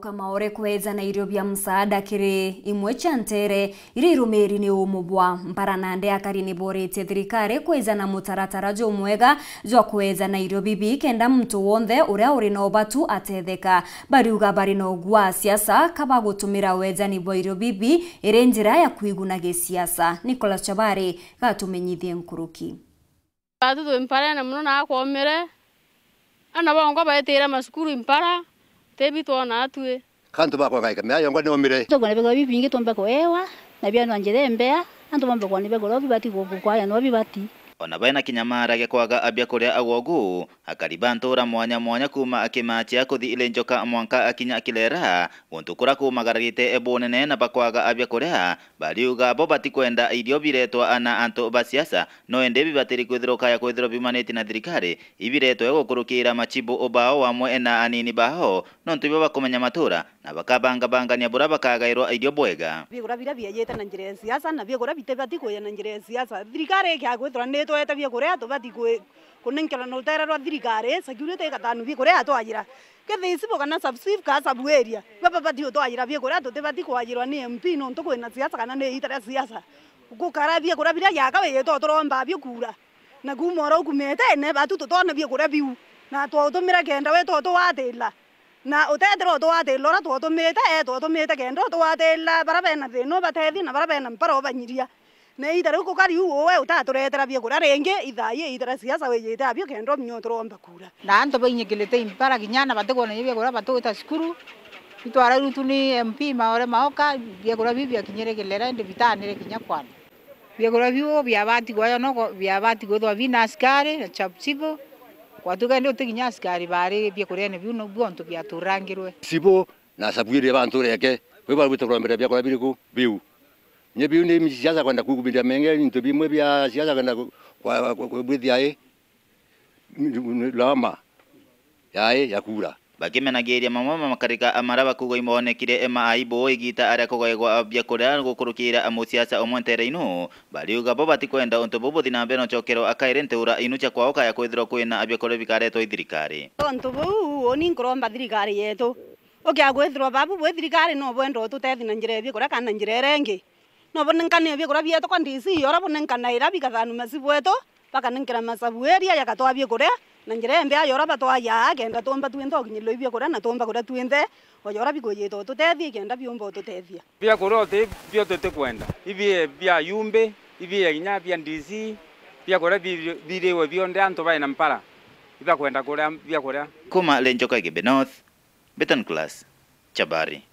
kamaore kuhedza irio bya msaada kiri imwe cha ntere irirumiri ni umubwa mparanande akariniboritie thirikari kweza na mutaratara jumwega jwa kuhedza irio bibi kenda mtu wonthe ure ure na ubatu atetheka bariuga bari na ugwa siasa kaba gutumira wethani bwa irio bibi iri njira ya kuiguna gisiasa Nicholas Chabari gatumenyithie nkuruki batuthu impara na muno nakwomire ana bongo etira masukuru mpara tebi twona atue kantu bakwa gaika mya yongo nomire tobona bego bibingi twombe ewa na byano anjere mbea antu bombako ni bego bibati bati gukwa ya no bibati ona bena kinyamarage kwaga abia kuria agogu akariba ntura mwanya mwanya kuma akimachia kuthi ile njoka mwanka akinya akilera guntu kura kumagararite ebunene na bakwaga abia kuria bariuga bo batikwenda irio biretwa ana antu basiasa no ende bibatiri kwithiro kaya kwithiro bimanite na thirikari ibiretwa gukurukira machibu obao wamwe na anini baho nontu ibyo bakumenya matura na bakabangabangania bura bakagairwa irio bwega biegura biria bieyete na njira ya siasa na biegura bitibati kuya na njira ya siasa thirikari ikiagwithira nitwete biegura tubati kunenkelwa na utera rwa thirikari security gatanu biegura atwajira kethici bukana subsif ka sabu area bababati utwajira biegura tutibati kwajirwa ni MP nontu kwina siasa kana ni itara siasa gukara biegura biria gyakawiyetwo turomba biukura na kumora ukumete ene batu tutone biegura biu na twautumira kenda we twotwatila na utetherwo twathä ra two tå mä te eh, etwo tå mä te kenda twatela bara bena thä no batethi na bara bena mpara banyiria na ita rä u kå kariu åwe eh, å tatå retera biä kå ra rä ngä ithaä itara ciaca wä yä tabio kenda minyo tå romba kura na antå bainyä lä te impara kinya na batä gwonanyä biä kå ra batå ta cukuru itwara rä tu nä mp maore maoka biä kå ra biu biakinyä rä gä lera ndibitanä rä kinya kwana biä kå ra biu biabatigwo yo no biabatigwo thwa bi na askari na chapsibo watugende utiginya asikari bari byekurene biuno bwontu byaturangirwe sibo nasabwire bantu reke we bari bitakora bia byakora biriku biu nye biu ni siasa kwenda kugubinda menge into bimwe bia siasa kwenda kwa bwithi yae lama yae yakura bakimenagä mamwe makarika amara bakugwo imonekire ema aibo igita aria kugoegwa abia kuria gukurukira amuciaca bali uga bariuga bo batikwenda untu bu buthi na mbere na ucokero akaire ntura inu ya kwao kaya kwithirwo kwina abia kuria bikaretwo ithirikari untu buu uni ngoromba thirikari yetu ukiagwithirwo babu bwi thirikari no bwenda tutethi na njira ithie kuria kana njira iria ingi no bunenkana ithie kuria bietwo kwa ndc ora bunenkana ira bikathanu masibwetu bakaninkira masabu eria yakatwabie kuria na njä mbe ayora batwayaa kenda twamba twinthe okinyä bia kuria na twamba kuria twinthe oyora bikoyeta otutethie kenda biumba otutethia bia kuria ote bia tutikwenda ibie bia yumbi ibie nginya bia dc bia kuria biriwe bionthe antu baina mpara ibia kwenda kuria bia kuria kuma lenjoka gibe north betan class chabari